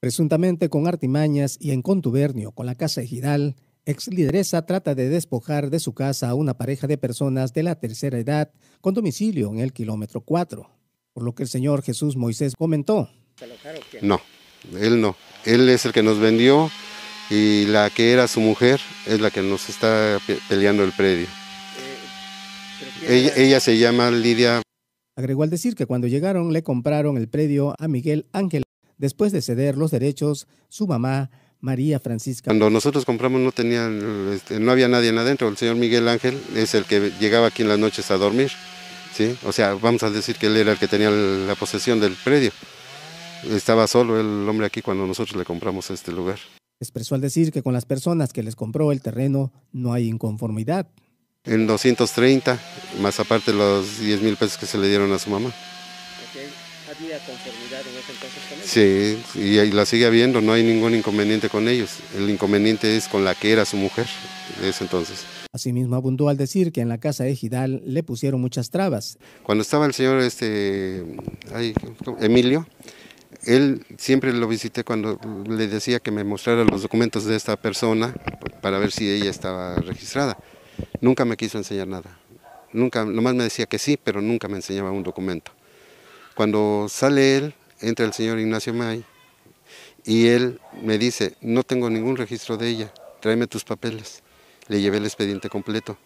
Presuntamente con artimañas y en contubernio con la Casa Ejidal, ex lideresa trata de despojar de su casa a una pareja de personas de la tercera edad con domicilio en el kilómetro 4, por lo que el señor Jesús Moisés comentó. No, él no, él es el que nos vendió y la que era su mujer es la que nos está peleando el predio. Eh, ella, ella se llama Lidia. Agregó al decir que cuando llegaron le compraron el predio a Miguel Ángel después de ceder los derechos su mamá María Francisca. Cuando nosotros compramos no tenía, este, no había nadie adentro. El señor Miguel Ángel es el que llegaba aquí en las noches a dormir, ¿sí? O sea, vamos a decir que él era el que tenía la posesión del predio. Estaba solo el hombre aquí cuando nosotros le compramos este lugar. Expresó al decir que con las personas que les compró el terreno no hay inconformidad. En 230, más aparte los 10 mil pesos que se le dieron a su mamá había conformidad en ese entonces con ellos. Sí, y, la sigue habiendo, no hay ningún inconveniente con ellos. El inconveniente es con la que era su mujer de ese entonces. Asimismo, abundó al decir que en la casa de Gidal le pusieron muchas trabas. Cuando estaba el señor este, Emilio, él siempre lo visité cuando le decía que me mostrara los documentos de esta persona para ver si ella estaba registrada. Nunca me quiso enseñar nada. Nunca, nomás me decía que sí, pero nunca me enseñaba un documento. Cuando sale él, entra el señor Ignacio May y él me dice, no tengo ningún registro de ella, tráeme tus papeles. Le llevé el expediente completo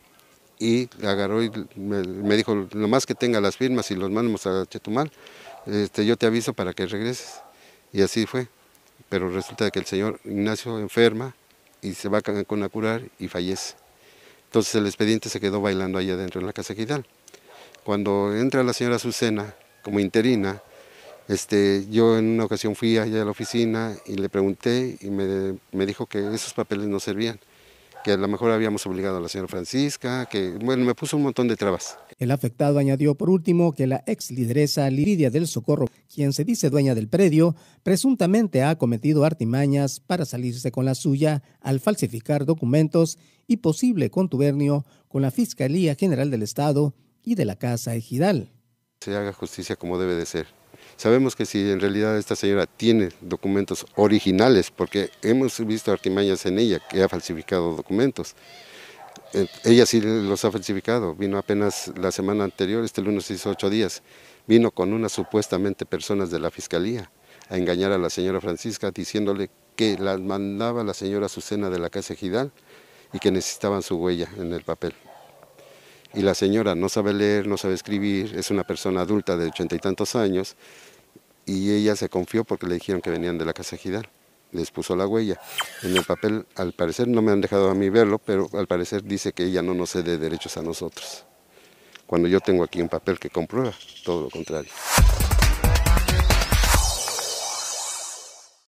y agarró y me, dijo, lo más que tenga las firmas y los mandamos a Chetumal, este, yo te aviso para que regreses. Y así fue. Pero resulta que el señor Ignacio enferma y se va con la a curar y fallece. Entonces el expediente se quedó bailando allá adentro en la casa Gidal. Cuando entra la señora Azucena como interina. Este, yo en una ocasión fui allá a la oficina y le pregunté y me, me, dijo que esos papeles no servían, que a lo mejor habíamos obligado a la señora Francisca, que bueno, me puso un montón de trabas. El afectado añadió por último que la ex lideresa Lidia del Socorro, quien se dice dueña del predio, presuntamente ha cometido artimañas para salirse con la suya al falsificar documentos y posible contubernio con la Fiscalía General del Estado y de la Casa Ejidal se haga justicia como debe de ser. Sabemos que si en realidad esta señora tiene documentos originales, porque hemos visto artimañas en ella, que ha falsificado documentos. Eh, ella sí los ha falsificado, vino apenas la semana anterior, este lunes hizo ocho días, vino con unas supuestamente personas de la fiscalía a engañar a la señora Francisca diciéndole que la mandaba la señora Azucena de la Casa Gidal y que necesitaban su huella en el papel y la señora no sabe leer, no sabe escribir, es una persona adulta de ochenta y tantos años y ella se confió porque le dijeron que venían de la casa Gidal. Les puso la huella. En el papel, al parecer, no me han dejado a mí verlo, pero al parecer dice que ella no nos cede derechos a nosotros. Cuando yo tengo aquí un papel que comprueba todo lo contrario.